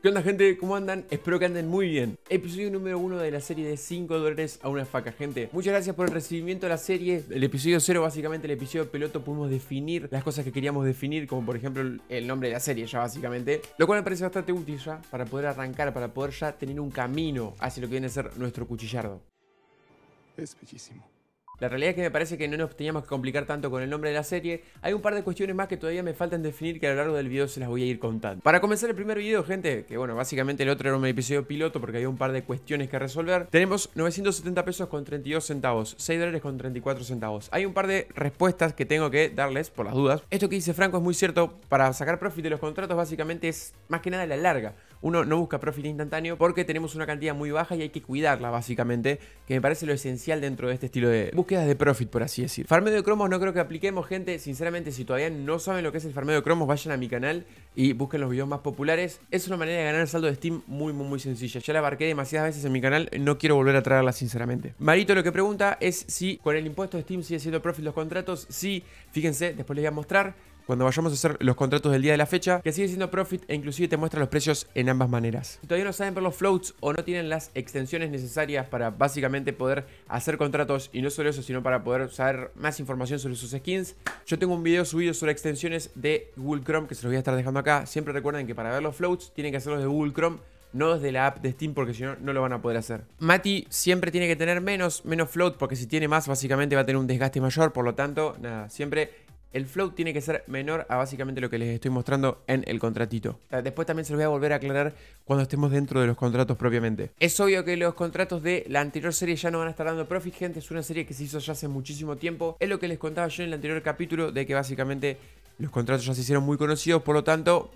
¿Qué onda gente? ¿Cómo andan? Espero que anden muy bien. Episodio número 1 de la serie de 5 dólares a una faca, gente. Muchas gracias por el recibimiento de la serie. El episodio 0, básicamente el episodio peloto pudimos definir las cosas que queríamos definir, como por ejemplo el nombre de la serie ya básicamente. Lo cual me parece bastante útil ya para poder arrancar, para poder ya tener un camino hacia lo que viene a ser nuestro cuchillardo. Es bellísimo. La realidad es que me parece que no nos teníamos que complicar tanto con el nombre de la serie. Hay un par de cuestiones más que todavía me faltan definir que a lo largo del video se las voy a ir contando. Para comenzar el primer video, gente, que bueno, básicamente el otro era un episodio piloto porque había un par de cuestiones que resolver. Tenemos 970 pesos con 32 centavos, 6 dólares con 34 centavos. Hay un par de respuestas que tengo que darles por las dudas. Esto que dice Franco es muy cierto. Para sacar profit de los contratos básicamente es más que nada la larga uno no busca profit instantáneo porque tenemos una cantidad muy baja y hay que cuidarla básicamente, que me parece lo esencial dentro de este estilo de búsquedas de profit, por así decir. Farmeo de cromos no creo que apliquemos, gente, sinceramente si todavía no saben lo que es el farmeo de cromos, vayan a mi canal y busquen los videos más populares. Es una manera de ganar saldo de Steam muy, muy, muy sencilla. Ya la abarqué demasiadas veces en mi canal, no quiero volver a traerla sinceramente. Marito lo que pregunta es si con el impuesto de Steam sigue siendo profit los contratos. Sí, fíjense, después les voy a mostrar cuando vayamos a hacer los contratos del día de la fecha, que sigue siendo profit e inclusive te muestra los precios en ambas maneras. Si todavía no saben ver los floats o no tienen las extensiones necesarias para básicamente poder hacer contratos y no solo eso, sino para poder saber más información sobre sus skins, yo tengo un video subido sobre extensiones de Google Chrome que se los voy a estar dejando acá. Siempre recuerden que para ver los floats tienen que hacerlos de Google Chrome no desde la app de Steam porque si no, no lo van a poder hacer. Mati siempre tiene que tener menos, menos float porque si tiene más básicamente va a tener un desgaste mayor, por lo tanto, nada, siempre el flow tiene que ser menor a básicamente lo que les estoy mostrando en el contratito. Después también se los voy a volver a aclarar cuando estemos dentro de los contratos propiamente. Es obvio que los contratos de la anterior serie ya no van a estar dando profit, gente. Es una serie que se hizo ya hace muchísimo tiempo. Es lo que les contaba yo en el anterior capítulo de que básicamente los contratos ya se hicieron muy conocidos, por lo tanto,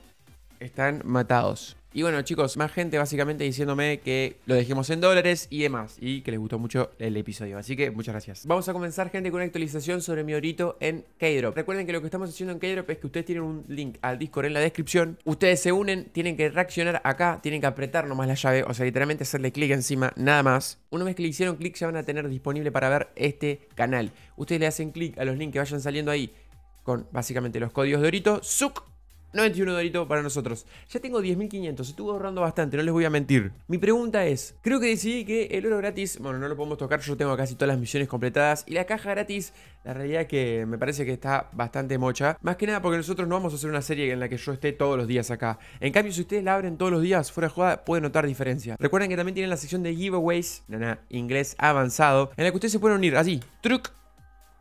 están matados. Y bueno, chicos, más gente básicamente diciéndome que lo dejemos en dólares y demás. Y que les gustó mucho el episodio. Así que muchas gracias. Vamos a comenzar, gente, con una actualización sobre mi orito en k Recuerden que lo que estamos haciendo en k es que ustedes tienen un link al Discord en la descripción. Ustedes se unen, tienen que reaccionar acá, tienen que apretar nomás la llave. O sea, literalmente hacerle clic encima, nada más. Una vez que le hicieron clic, ya van a tener disponible para ver este canal. Ustedes le hacen clic a los links que vayan saliendo ahí con básicamente los códigos de orito. ¡Suc! 91 dorito para nosotros. Ya tengo 10.500, estuve ahorrando bastante, no les voy a mentir. Mi pregunta es, creo que decidí que el oro gratis, bueno, no lo podemos tocar, yo tengo casi todas las misiones completadas. Y la caja gratis, la realidad es que me parece que está bastante mocha. Más que nada porque nosotros no vamos a hacer una serie en la que yo esté todos los días acá. En cambio, si ustedes la abren todos los días, fuera de jugada, pueden notar diferencia. Recuerden que también tienen la sección de giveaways, nana, inglés avanzado, en la que ustedes se pueden unir así, truc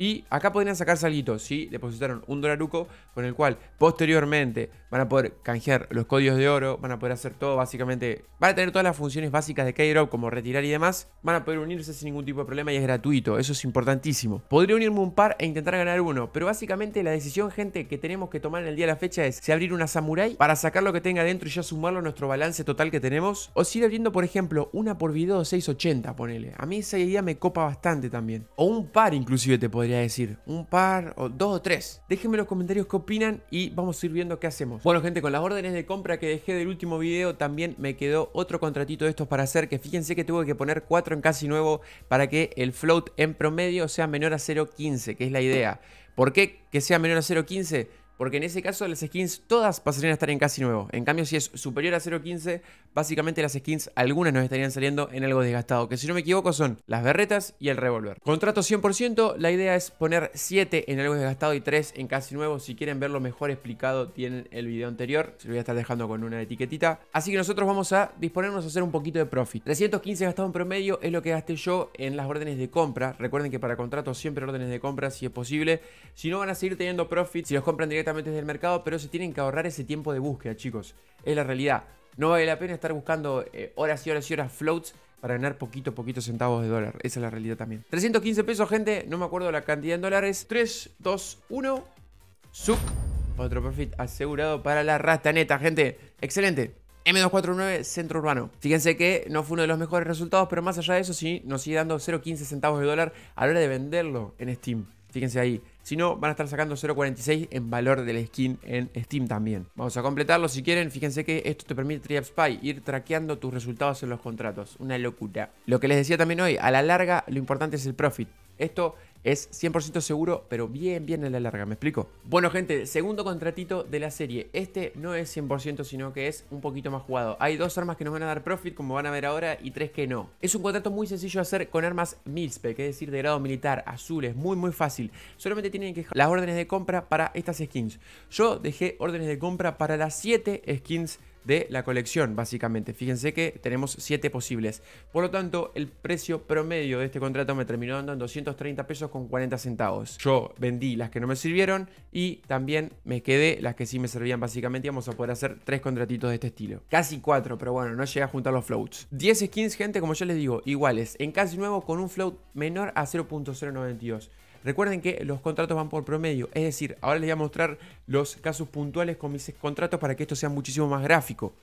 y acá podrían sacar salguito si ¿sí? depositaron un dolaruco, con el cual posteriormente van a poder canjear los códigos de oro, van a poder hacer todo básicamente, van a tener todas las funciones básicas de k como retirar y demás, van a poder unirse sin ningún tipo de problema y es gratuito, eso es importantísimo. Podría unirme un par e intentar ganar uno, pero básicamente la decisión, gente, que tenemos que tomar en el día de la fecha es si abrir una samurai para sacar lo que tenga adentro y ya sumarlo a nuestro balance total que tenemos, o si ir abriendo, por ejemplo, una por video 680, ponele. A mí esa idea me copa bastante también. O un par inclusive te podría a decir. Un par o dos o tres. Déjenme en los comentarios que opinan y vamos a ir viendo qué hacemos. Bueno gente, con las órdenes de compra que dejé del último video también me quedó otro contratito de estos para hacer que fíjense que tuve que poner cuatro en casi nuevo para que el float en promedio sea menor a 0.15, que es la idea. ¿Por qué que sea menor a 0.15? Porque en ese caso las skins todas pasarían a estar en casi nuevo. En cambio, si es superior a 0.15, básicamente las skins algunas nos estarían saliendo en algo desgastado. Que si no me equivoco son las berretas y el revólver. Contrato 100%, la idea es poner 7 en algo desgastado y 3 en casi nuevo. Si quieren verlo mejor explicado, tienen el video anterior. Se lo voy a estar dejando con una etiquetita. Así que nosotros vamos a disponernos a hacer un poquito de profit. 315 gastado en promedio es lo que gasté yo en las órdenes de compra. Recuerden que para contratos siempre órdenes de compra si es posible. Si no van a seguir teniendo profit, si los compran directamente directamente desde mercado, pero se tienen que ahorrar ese tiempo de búsqueda, chicos. Es la realidad. No vale la pena estar buscando eh, horas y horas y horas floats para ganar poquito, poquitos centavos de dólar. Esa es la realidad también. 315 pesos, gente. No me acuerdo la cantidad en dólares. 3, 2, 1. Suc. Otro profit asegurado para la rasta neta, gente. Excelente. M249 Centro Urbano. Fíjense que no fue uno de los mejores resultados, pero más allá de eso sí nos sigue dando 0.15 centavos de dólar a la hora de venderlo en Steam. Fíjense ahí, si no, van a estar sacando 0.46 en valor del skin en Steam también. Vamos a completarlo si quieren. Fíjense que esto te permite Spy ir traqueando tus resultados en los contratos. Una locura. Lo que les decía también hoy, a la larga lo importante es el profit. Esto es 100% seguro, pero bien, bien en la larga, ¿me explico? Bueno, gente, segundo contratito de la serie. Este no es 100%, sino que es un poquito más jugado. Hay dos armas que nos van a dar profit, como van a ver ahora, y tres que no. Es un contrato muy sencillo de hacer con armas milspec, es decir, de grado militar, azules, muy, muy fácil. Solamente tienen que dejar las órdenes de compra para estas skins. Yo dejé órdenes de compra para las 7 skins de la colección, básicamente. Fíjense que tenemos 7 posibles. Por lo tanto, el precio promedio de este contrato me terminó dando en 230 pesos con 40 centavos. Yo vendí las que no me sirvieron y también me quedé las que sí me servían básicamente. vamos a poder hacer 3 contratitos de este estilo. Casi 4, pero bueno, no llegué a juntar los floats. 10 skins, gente, como ya les digo, iguales. En casi nuevo con un float menor a 0.092. Recuerden que los contratos van por promedio, es decir, ahora les voy a mostrar los casos puntuales con mis contratos para que esto sea muchísimo más gráfico.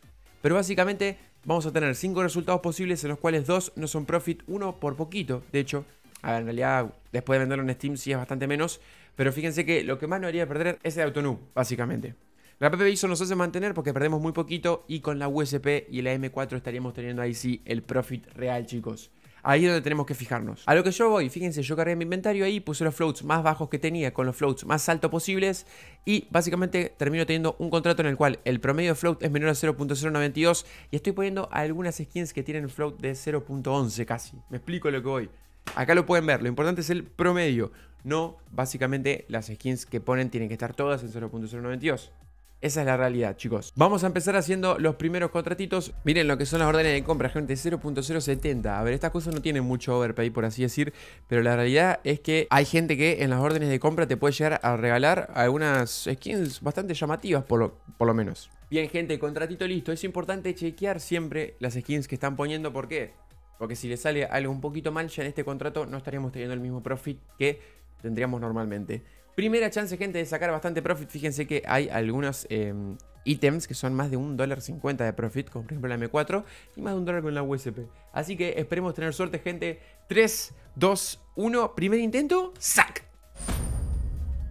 Pero básicamente vamos a tener 5 resultados posibles en los cuales 2 no son profit, 1 por poquito, de hecho. A ver, en realidad después de venderlo en Steam sí es bastante menos, pero fíjense que lo que más nos haría perder es el autonú. básicamente. La PP no nos hace mantener porque perdemos muy poquito y con la USP y la M4 estaríamos teniendo ahí sí el profit real, chicos. Ahí es donde tenemos que fijarnos. A lo que yo voy, fíjense, yo cargué mi inventario ahí, puse los floats más bajos que tenía con los floats más altos posibles y básicamente termino teniendo un contrato en el cual el promedio de float es menor a 0.092 y estoy poniendo algunas skins que tienen float de 0.11 casi. Me explico lo que voy. Acá lo pueden ver, lo importante es el promedio, no básicamente las skins que ponen tienen que estar todas en 0.092. Esa es la realidad, chicos. Vamos a empezar haciendo los primeros contratitos. Miren lo que son las órdenes de compra, gente. 0.070. A ver, estas cosas no tienen mucho overpay, por así decir. Pero la realidad es que hay gente que en las órdenes de compra te puede llegar a regalar algunas skins bastante llamativas, por lo, menos. Bien, gente, contratito listo. Es importante chequear siempre las skins que están poniendo. ¿Por qué? Porque si le sale algo un poquito mal, ya en este contrato no estaríamos teniendo el mismo profit que tendríamos normalmente. Primera chance, gente, de sacar bastante profit. Fíjense que hay algunos em, ítems que son más de un dólar cincuenta de profit, como por ejemplo la M4 y más de un dólar con la USP. Así que esperemos tener suerte, gente. 3, 2, 1, primer intento, sac.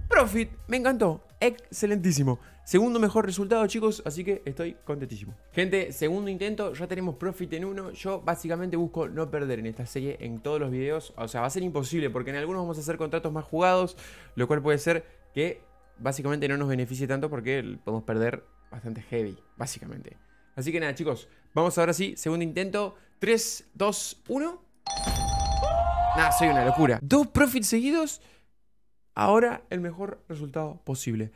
Profit, me encantó, excelentísimo. Segundo mejor resultado, chicos, así que estoy contentísimo. Gente, segundo intento, ya tenemos profit en uno. Yo básicamente busco no perder en esta serie en todos los videos. O sea, va a ser imposible porque en algunos vamos a hacer contratos más jugados, lo cual puede ser que básicamente no nos beneficie tanto porque podemos perder bastante heavy, básicamente. Así que nada, chicos, vamos ahora sí, segundo intento. Tres, dos, uno. Nada, soy una locura. Dos profits seguidos. Ahora el mejor resultado posible.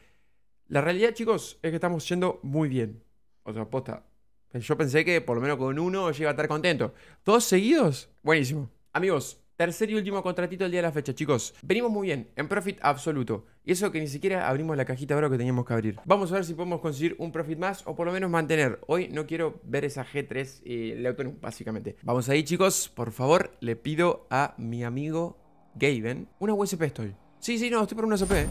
La realidad, chicos, es que estamos yendo muy bien. O sea, posta. Yo pensé que por lo menos con uno yo a estar contento. Dos seguidos, buenísimo. Amigos, tercer y último contratito del día de la fecha, chicos. Venimos muy bien, en profit absoluto. Y eso que ni siquiera abrimos la cajita ahora que teníamos que abrir. Vamos a ver si podemos conseguir un profit más o por lo menos mantener. Hoy no quiero ver esa G3 eh, autónoma, básicamente. Vamos ahí, chicos. Por favor, le pido a mi amigo Gaven. una USP estoy. Sí, sí, no, estoy por una USP, eh.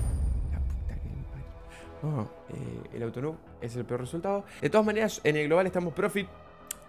Eh, el auto es el peor resultado. De todas maneras, en el global estamos profit.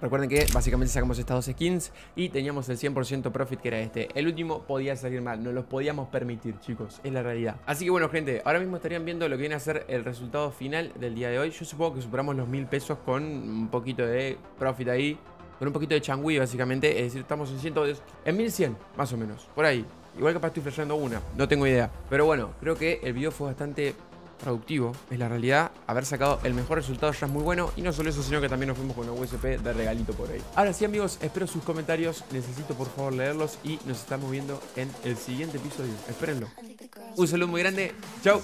Recuerden que básicamente sacamos estas dos skins y teníamos el 100% profit que era este. El último podía salir mal, no los podíamos permitir, chicos. Es la realidad. Así que bueno, gente, ahora mismo estarían viendo lo que viene a ser el resultado final del día de hoy. Yo supongo que superamos los mil pesos con un poquito de profit ahí. Con un poquito de changui, básicamente. Es decir, estamos en en 1100, más o menos. Por ahí. Igual capaz estoy flasheando una, no tengo idea. Pero bueno, creo que el video fue bastante productivo, es la realidad. Haber sacado el mejor resultado ya es muy bueno. Y no solo eso, sino que también nos fuimos con una USP de regalito por ahí. Ahora sí, amigos, espero sus comentarios. Necesito por favor leerlos y nos estamos viendo en el siguiente episodio. Espérenlo. Un saludo muy grande. Chao.